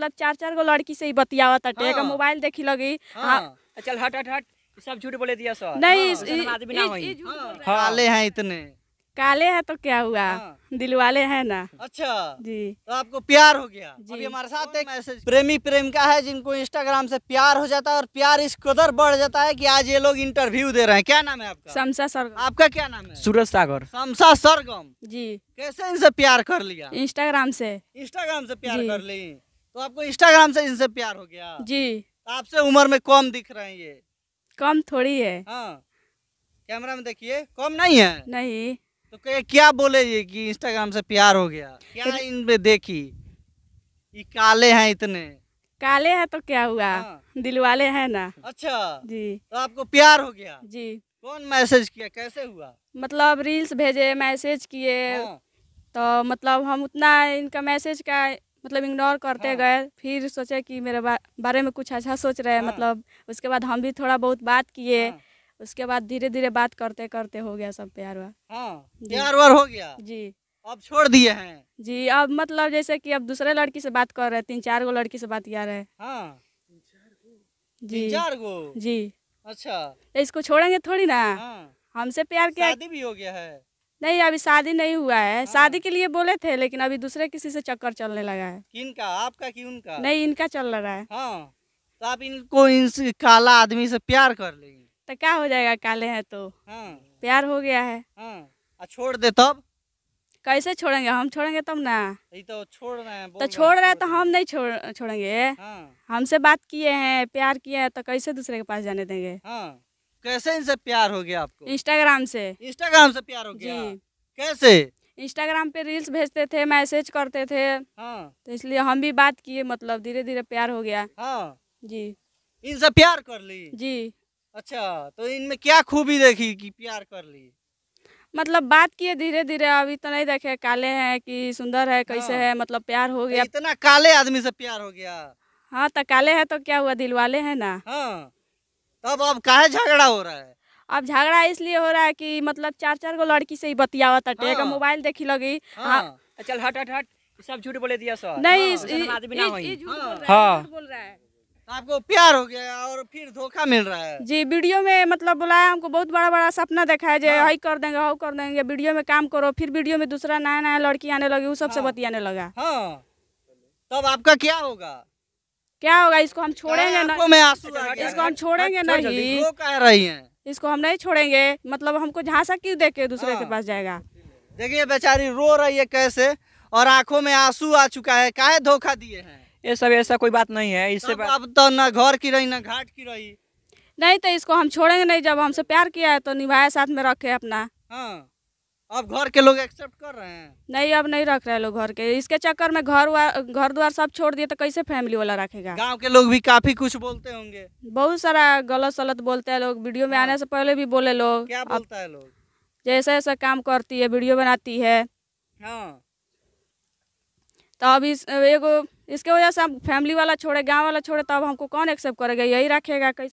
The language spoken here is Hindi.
मतलब चार चार गो लड़की से ही बतिया तटे हाँ। मोबाइल देखी लगी हाँ।, हाँ। चल हट हट हट सब झूठ बोले दिया सर नहीं हाँ, काले हैं इतने काले है तो क्या हुआ दिलवाले है ना अच्छा जी तो आपको प्यार हो गया जी अभी हमारे साथ एक मैसेज प्रेमी प्रेम का है जिनको इंस्टाग्राम से प्यार हो जाता है और प्यार इस कदर बढ़ जाता है कि आज ये लोग इंटरव्यू दे रहे हैं क्या नाम है आपका शमशा सरगम आपका क्या नाम है सूरज सागर शमशा सरगम जी कैसे इनसे प्यार कर लिया इंस्टाग्राम से इंस्टाग्राम से प्यार कर ली तो आपको इंस्टाग्राम से इनसे प्यार हो गया जी तो आपसे उम्र में कम दिख रहे हैं ये कम थोड़ी है हाँ कैमरा में देखिए कम नहीं है नहीं तो क्या बोले ये कि इंस्टाग्राम से प्यार हो गया क्या इन पे देखी ये काले हैं इतने काले हैं तो क्या हुआ हाँ। दिलवाले हैं ना अच्छा जी तो आपको प्यार हो गया जी कौन मैसेज किया कैसे हुआ मतलब रील्स भेजे मैसेज किए हाँ। तो मतलब हम उतना इनका मैसेज का मतलब इग्नोर करते हाँ। गए फिर सोचे कि मेरे बारे में कुछ अच्छा सोच रहे हैं हाँ। मतलब उसके बाद हम भी थोड़ा बहुत बात किए हाँ। उसके बाद धीरे धीरे बात करते करते हो गया सब हाँ, प्यार हाँ, प्यार वार हो गया जी अब छोड़ दिए हैं जी अब मतलब जैसे कि अब दूसरे लड़की से बात कर रहे हैं तीन चार गो लड़की से बात किया रहे हाँ। जी चार गो जी अच्छा तो इसको छोड़ेंगे थोड़ी ना हाँ। हमसे प्यार किया भी हो गया है नहीं अभी शादी नहीं हुआ है हाँ। शादी के लिए बोले थे लेकिन अभी दूसरे किसी से चक्कर चलने लगा है किनका आपका कि उनका नहीं इनका चल रहा है हाँ तो आप इनको इन काला आदमी से प्यार कर लेंगे तो क्या हो जाएगा काले हैं तो हाँ। प्यार हो गया है हाँ। छोड़ दे तब कैसे छोड़ेंगे हम छोड़ेंगे तब ना तो छोड़ रहे हैं तो छोड़ रहे तो हम नहीं छोड़ेंगे हाँ। हमसे बात किए हैं प्यार किए हैं तो कैसे दूसरे के पास जाने देंगे हाँ। कैसे इनसे प्यार हो गया आपको इंस्टाग्राम से इंस्टाग्राम से प्यार हो गया जी कैसे इंस्टाग्राम पे रील्स भेजते थे मैसेज करते थे हाँ। तो इसलिए हम भी बात किए मतलब धीरे धीरे प्यार हो गया हाँ। जी इनसे प्यार कर ली जी अच्छा तो इनमें क्या खूबी देखी कि प्यार कर ली मतलब बात किए धीरे धीरे अभी तो नहीं देखे काले हैं कि सुंदर है कैसे हाँ। है मतलब प्यार हो तो गया इतना काले आदमी से प्यार हो गया हाँ तो काले है तो क्या हुआ दिलवाले है ना हाँ तब अब काहे झगड़ा हो रहा है अब झगड़ा इसलिए हो रहा है कि मतलब चार चार गो लड़की से ही बतिया तटे हाँ। मोबाइल देखी लगी हाँ। हाँ। चल हट हट हट सब झूठ बोले दिया सर नहीं हाँ। बोल हाँ। तो आपको प्यार हो गया और फिर धोखा मिल रहा है जी वीडियो में मतलब बुलाया हमको बहुत बड़ा बड़ा सपना देखा है जो हाँ। कर देंगे हाउ कर देंगे वीडियो में काम करो फिर वीडियो में दूसरा नया नया लड़की आने लगी वो सबसे हाँ। बतियाने लगा हाँ। तब आपका क्या होगा क्या होगा इसको हम छोड़ेंगे हाँ, ना इसको हम छोड़ेंगे अच्छा, नहीं कह रही है इसको हम नहीं छोड़ेंगे मतलब हमको झांसा क्यों दे के दूसरे के हाँ। पास जाएगा देखिए बेचारी रो रही है कैसे और आंखों में आंसू आ चुका है काहे धोखा दिए हैं ये सब ऐसा कोई बात नहीं है इससे अब तो न घर की रही न घाट की रही नहीं तो इसको हम छोड़ेंगे नहीं जब हमसे प्यार किया है तो निभाया साथ में रखे अपना हाँ अब घर के लोग एक्सेप्ट कर रहे हैं नहीं अब नहीं रख रहे लोग घर के इसके चक्कर में घर घर द्वार सब छोड़ दिए तो कैसे फैमिली वाला रखेगा गांव के लोग भी काफी कुछ बोलते होंगे बहुत सारा गलत सलत बोलते हैं लोग वीडियो में हाँ। आने से पहले भी बोले लोग क्या बोलता है लोग जैसे ऐसा काम करती है वीडियो बनाती है हाँ। तो अब इस एगो इसके वजह से हम फैमिली वाला छोड़े गाँव वाला छोड़े तो अब हमको कौन एक्सेप्ट करेगा यही रखेगा कैसे